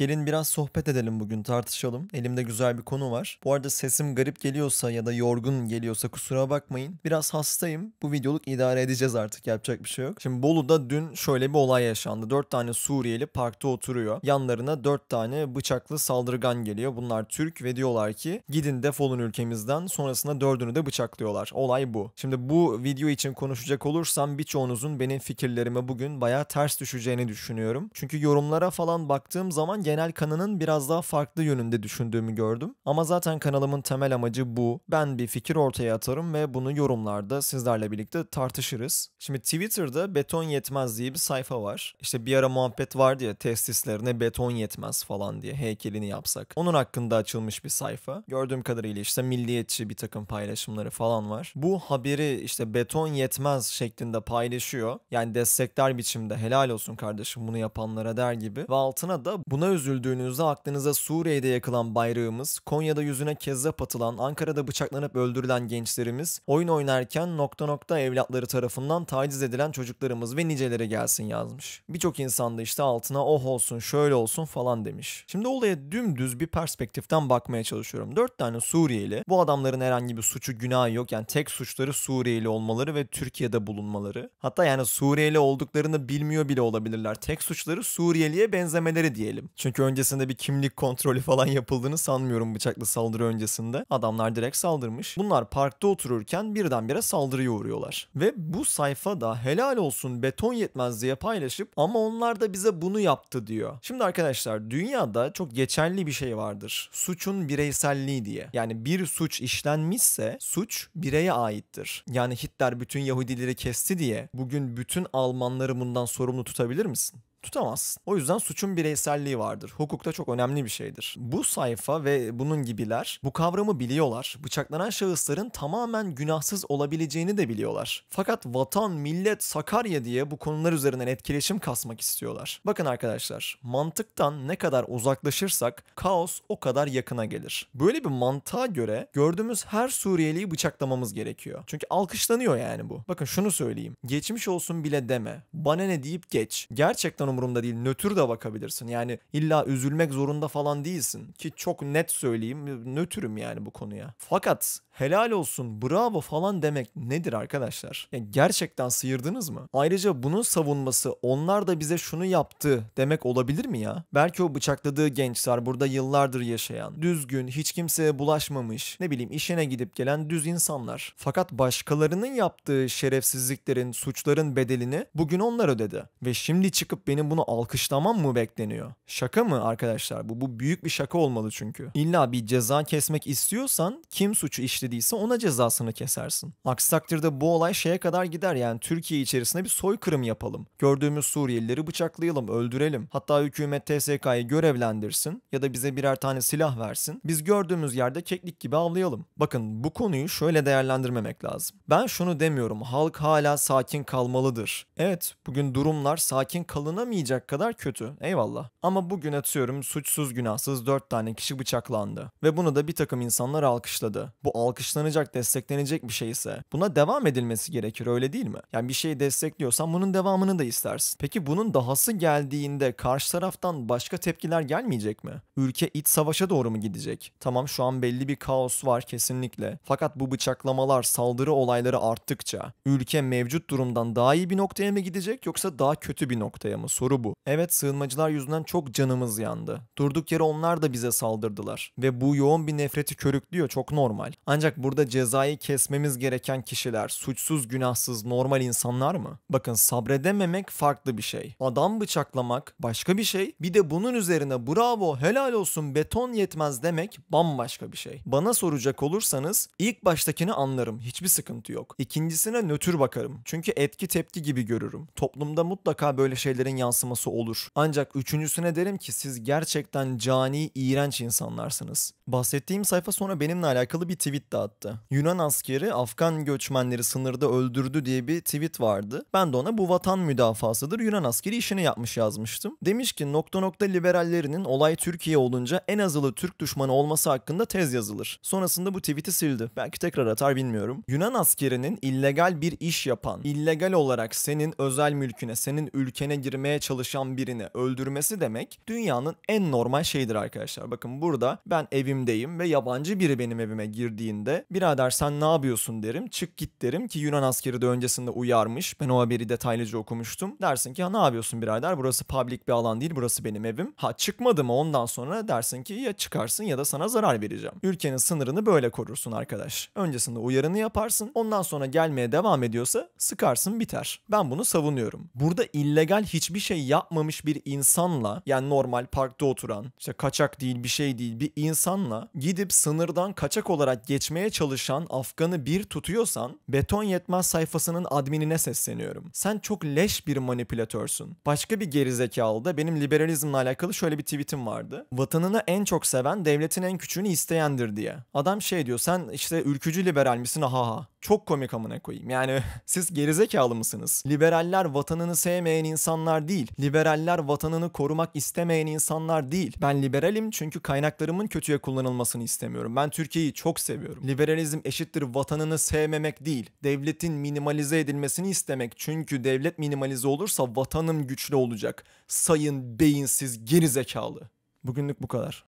Gelin biraz sohbet edelim bugün tartışalım. Elimde güzel bir konu var. Bu arada sesim garip geliyorsa ya da yorgun geliyorsa kusura bakmayın. Biraz hastayım. Bu videoluk idare edeceğiz artık yapacak bir şey yok. Şimdi Bolu'da dün şöyle bir olay yaşandı. 4 tane Suriyeli parkta oturuyor. Yanlarına 4 tane bıçaklı saldırgan geliyor. Bunlar Türk ve diyorlar ki gidin defolun ülkemizden. Sonrasında dördünü de bıçaklıyorlar. Olay bu. Şimdi bu video için konuşacak olursam birçoğunuzun benim fikirlerime bugün baya ters düşeceğini düşünüyorum. Çünkü yorumlara falan baktığım zaman genel kanının biraz daha farklı yönünde düşündüğümü gördüm. Ama zaten kanalımın temel amacı bu. Ben bir fikir ortaya atarım ve bunu yorumlarda sizlerle birlikte tartışırız. Şimdi Twitter'da beton yetmez diye bir sayfa var. İşte bir ara muhabbet vardı ya testislerine beton yetmez falan diye heykelini yapsak. Onun hakkında açılmış bir sayfa. Gördüğüm kadarıyla işte milliyetçi bir takım paylaşımları falan var. Bu haberi işte beton yetmez şeklinde paylaşıyor. Yani destekler biçimde helal olsun kardeşim bunu yapanlara der gibi. Ve altına da buna üzüldüğünüzde aklınıza Suriye'de yakılan bayrağımız, Konya'da yüzüne kezzap atılan, Ankara'da bıçaklanıp öldürülen gençlerimiz, oyun oynarken nokta nokta evlatları tarafından taciz edilen çocuklarımız ve nicelere gelsin yazmış. Birçok insan da işte altına oh olsun şöyle olsun falan demiş. Şimdi olaya dümdüz bir perspektiften bakmaya çalışıyorum. Dört tane Suriyeli bu adamların herhangi bir suçu günahı yok yani tek suçları Suriyeli olmaları ve Türkiye'de bulunmaları. Hatta yani Suriyeli olduklarını bilmiyor bile olabilirler. Tek suçları Suriyeli'ye benzemeleri diyelim. Çünkü öncesinde bir kimlik kontrolü falan yapıldığını sanmıyorum bıçaklı saldırı öncesinde. Adamlar direkt saldırmış. Bunlar parkta otururken birdenbire saldırıya uğruyorlar. Ve bu sayfada helal olsun beton yetmez diye paylaşıp ama onlar da bize bunu yaptı diyor. Şimdi arkadaşlar dünyada çok geçerli bir şey vardır. Suçun bireyselliği diye. Yani bir suç işlenmişse suç bireye aittir. Yani Hitler bütün Yahudileri kesti diye bugün bütün Almanları bundan sorumlu tutabilir misin? tutamazsın. O yüzden suçun bireyselliği vardır. Hukukta çok önemli bir şeydir. Bu sayfa ve bunun gibiler bu kavramı biliyorlar. Bıçaklanan şahısların tamamen günahsız olabileceğini de biliyorlar. Fakat vatan, millet, Sakarya diye bu konular üzerinden etkileşim kasmak istiyorlar. Bakın arkadaşlar, mantıktan ne kadar uzaklaşırsak kaos o kadar yakına gelir. Böyle bir mantığa göre gördüğümüz her Suriyeliyi bıçaklamamız gerekiyor. Çünkü alkışlanıyor yani bu. Bakın şunu söyleyeyim. Geçmiş olsun bile deme. Bana ne deyip geç. Gerçekten umurumda değil. Nötr de bakabilirsin. Yani illa üzülmek zorunda falan değilsin. Ki çok net söyleyeyim nötrüm yani bu konuya. Fakat helal olsun bravo falan demek nedir arkadaşlar? Yani gerçekten sıyırdınız mı? Ayrıca bunun savunması onlar da bize şunu yaptı demek olabilir mi ya? Belki o bıçakladığı gençler burada yıllardır yaşayan, düzgün, hiç kimseye bulaşmamış, ne bileyim işine gidip gelen düz insanlar. Fakat başkalarının yaptığı şerefsizliklerin, suçların bedelini bugün onlar ödedi. Ve şimdi çıkıp beni benim bunu alkışlamam mı bekleniyor? Şaka mı arkadaşlar? Bu, bu büyük bir şaka olmalı çünkü. İlla bir ceza kesmek istiyorsan kim suçu işlediyse ona cezasını kesersin. Aksi takdirde bu olay şeye kadar gider yani Türkiye içerisinde bir soykırım yapalım. Gördüğümüz Suriyelileri bıçaklayalım, öldürelim. Hatta hükümet TSK'yı görevlendirsin ya da bize birer tane silah versin. Biz gördüğümüz yerde keklik gibi avlayalım. Bakın bu konuyu şöyle değerlendirmemek lazım. Ben şunu demiyorum. Halk hala sakin kalmalıdır. Evet, bugün durumlar sakin kalınamıyor olamayacak kadar kötü. Eyvallah. Ama bugün atıyorum suçsuz günahsız 4 tane kişi bıçaklandı. Ve bunu da bir takım insanlar alkışladı. Bu alkışlanacak, desteklenecek bir şey ise buna devam edilmesi gerekir öyle değil mi? Yani bir şeyi destekliyorsan bunun devamını da istersin. Peki bunun dahası geldiğinde karşı taraftan başka tepkiler gelmeyecek mi? Ülke iç savaşa doğru mu gidecek? Tamam şu an belli bir kaos var kesinlikle. Fakat bu bıçaklamalar, saldırı olayları arttıkça ülke mevcut durumdan daha iyi bir noktaya mı gidecek yoksa daha kötü bir noktaya mı? soru bu. Evet sığınmacılar yüzünden çok canımız yandı. Durduk yere onlar da bize saldırdılar. Ve bu yoğun bir nefreti körüklüyor çok normal. Ancak burada cezayı kesmemiz gereken kişiler suçsuz günahsız normal insanlar mı? Bakın sabredememek farklı bir şey. Adam bıçaklamak başka bir şey. Bir de bunun üzerine bravo helal olsun beton yetmez demek bambaşka bir şey. Bana soracak olursanız ilk baştakini anlarım. Hiçbir sıkıntı yok. İkincisine nötr bakarım. Çünkü etki tepki gibi görürüm. Toplumda mutlaka böyle şeylerin yan yansıması olur. Ancak üçüncüsüne derim ki siz gerçekten cani, iğrenç insanlarsınız. Bahsettiğim sayfa sonra benimle alakalı bir tweet de attı. Yunan askeri Afgan göçmenleri sınırda öldürdü diye bir tweet vardı. Ben de ona bu vatan müdafasıdır Yunan askeri işini yapmış yazmıştım. Demiş ki nokta nokta liberallerinin olay Türkiye olunca en azılı Türk düşmanı olması hakkında tez yazılır. Sonrasında bu tweet'i sildi. Belki tekrar atar bilmiyorum. Yunan askerinin illegal bir iş yapan, illegal olarak senin özel mülküne, senin ülkene girmeye öldürmeye çalışan birini öldürmesi demek dünyanın en normal şeyidir arkadaşlar. Bakın burada ben evimdeyim ve yabancı biri benim evime girdiğinde birader sen ne yapıyorsun derim çık git derim ki Yunan askeri de öncesinde uyarmış. Ben o haberi detaylıca okumuştum. Dersin ki ya ne yapıyorsun birader burası public bir alan değil burası benim evim. Ha çıkmadı mı ondan sonra dersin ki ya çıkarsın ya da sana zarar vereceğim. Ülkenin sınırını böyle korursun arkadaş. Öncesinde uyarını yaparsın ondan sonra gelmeye devam ediyorsa sıkarsın biter. Ben bunu savunuyorum. Burada illegal hiçbir hiçbir şey yapmamış bir insanla yani normal parkta oturan işte kaçak değil bir şey değil bir insanla gidip sınırdan kaçak olarak geçmeye çalışan Afgan'ı bir tutuyorsan beton yetmez sayfasının adminine sesleniyorum. Sen çok leş bir manipülatörsün. Başka bir gerizekalı da benim liberalizmle alakalı şöyle bir tweetim vardı. Vatanını en çok seven devletin en küçüğünü isteyendir diye. Adam şey diyor sen işte ülkücü liberal misin ha ha. Çok komik amına koyayım. Yani siz gerizekalı mısınız? Liberaller vatanını sevmeyen insanlar değil. Liberaller vatanını korumak istemeyen insanlar değil. Ben liberalim çünkü kaynaklarımın kötüye kullanılmasını istemiyorum. Ben Türkiye'yi çok seviyorum. Liberalizm eşittir vatanını sevmemek değil. Devletin minimalize edilmesini istemek. Çünkü devlet minimalize olursa vatanım güçlü olacak. Sayın beyinsiz gerizekalı. Bugünlük bu kadar.